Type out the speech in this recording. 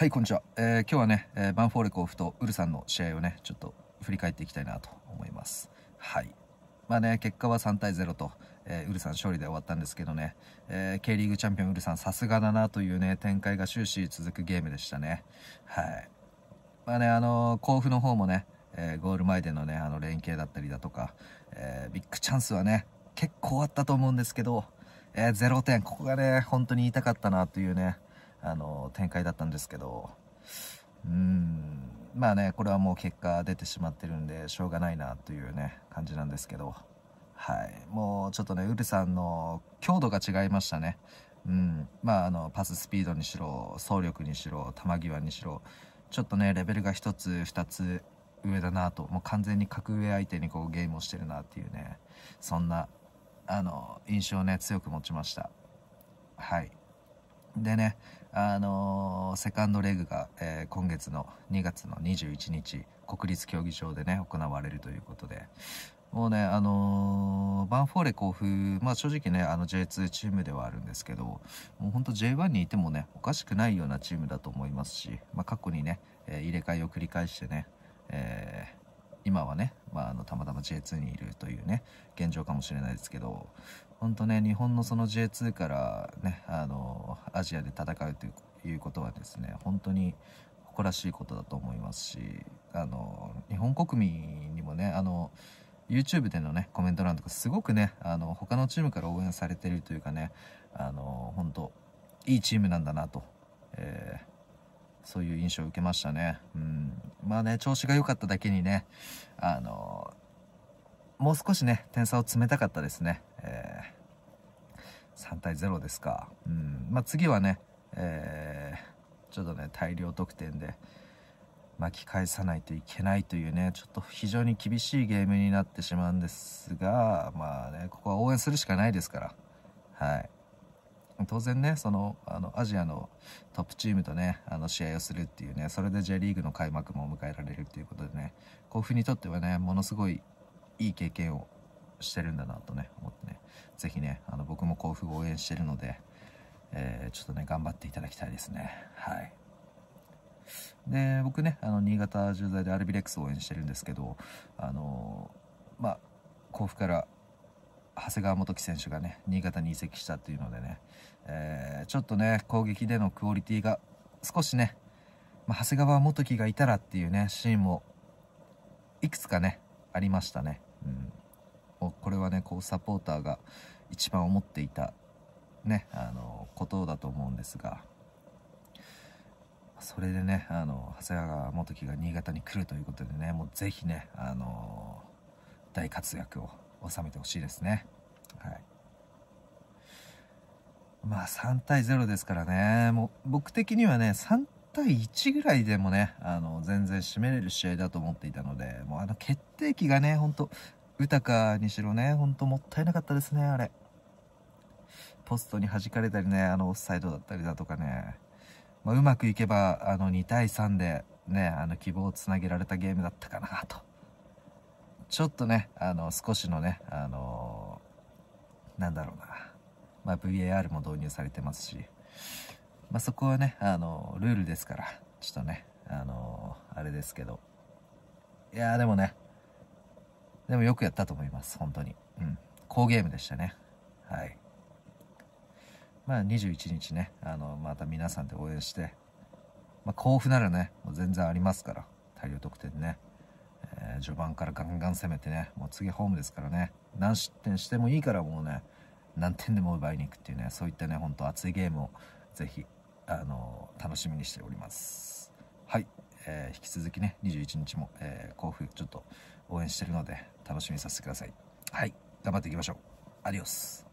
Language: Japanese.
はい、こんにちは。えー、今日はね、えー、バンフォーレ甲府とウルさんの試合をね、ちょっと振り返っていきたいなと思います。はい。まあね、結果は3対0と、えー、ウルさん勝利で終わったんですけどね、えー、K リーグチャンピオンウルさんさすがだなというね、展開が終始続くゲームでしたね。はい。まあね、あの甲府の方もね、えゴール前でのね、あの連携だったりだとか、えビッグチャンスはね、結構あったと思うんですけど、え0点、ここがね、本当に痛かったなというね、あの展開だったんですけどうんまあねこれはもう結果出てしまってるんでしょうがないなというね感じなんですけどはいもうちょっとねウルさんの強度が違いましたねうんまああのパススピードにしろ走力にしろ球際にしろちょっとねレベルが1つ2つ上だなともう完全に格上相手にこうゲームをしてるなっていうねそんなあの印象をね強く持ちましたはいでねあのー、セカンドレグが、えー、今月の2月の21日国立競技場でね行われるということでもうねあのー、バンフォーレ甲府まあ正直ねあの J2 チームではあるんですけどもうほん J1 にいてもねおかしくないようなチームだと思いますし、まあ、過去にね、え入れ替えを繰り返してね、え今はねまあ、あのたまたま J2 にいるというね現状かもしれないですけど本当ね日本のその J2 からねあのアジアで戦うということはですね本当に誇らしいことだと思いますしあの日本国民にもねあの YouTube でのねコメント欄とかすごくねあの他のチームから応援されてるというかねあの本当いいチームなんだなと、えーそういう印象を受けましたね。うん、まあね、調子が良かっただけにね、あのー、もう少しね、点差を詰めたかったですね。えー、3対0ですか。うん、まあ、次はね、えー、ちょっとね、大量得点で巻き返さないといけないというね、ちょっと非常に厳しいゲームになってしまうんですが、まあね、ここは応援するしかないですから。はい。当然ねそのあのアジアのトップチームとねあの試合をするっていうねそれで J リーグの開幕も迎えられるっていうことでね甲府にとってはねものすごいいい経験をしてるんだなとね思ってね是非ねあの僕も甲府を応援してるので、えー、ちょっとね頑張っていただきたいですねはいで僕ねあの新潟駐在でアルビレックスを応援してるんですけどあのまあ甲府から長谷川元樹選手がね新潟に移籍したというのでね、えー、ちょっとね攻撃でのクオリティが少しね、まあ、長谷川元樹がいたらっていうねシーンもいくつかねありましたね、うん、これはねこうサポーターが一番思っていたねあのことだと思うんですがそれでねあの長谷川元樹が新潟に来るということでねもうぜひねあの大活躍を収めてほしいですね。はい。まあ3対0ですからね、もう僕的にはね、3対1ぐらいでもね、あの、全然締めれる試合だと思っていたので、もうあの決定機がね、ほんと、豊かにしろね、ほんともったいなかったですね、あれ。ポストに弾かれたりね、あの、オフサイドだったりだとかね、まあ、うまくいけば、あの、2対3で、ね、あの、希望をつなげられたゲームだったかなとちょっとね、あの、少しのね、あのなんだろうな、まあ、VAR も導入されてますし、まあ、そこはね、あのルールですから、ちょっとね、あのあれですけど、いやでもね、でもよくやったと思います、本当に。うん。好ゲームでしたね。はい。まあ、21日ね、あの、また皆さんで応援して、まあ、甲府ならね、もう全然ありますから。序盤からガンガン攻めてね、もう次ホームですからね、何失点してもいいからもうね、何点でも奪いに行くっていうね、そういったね、ほんと熱いゲームをぜひ、あのー、楽しみにしております。はい、えー、引き続きね、21日も、えー、甲府ちょっと応援してるので、楽しみにさせてください。はい、頑張っていきましょう。アディオス。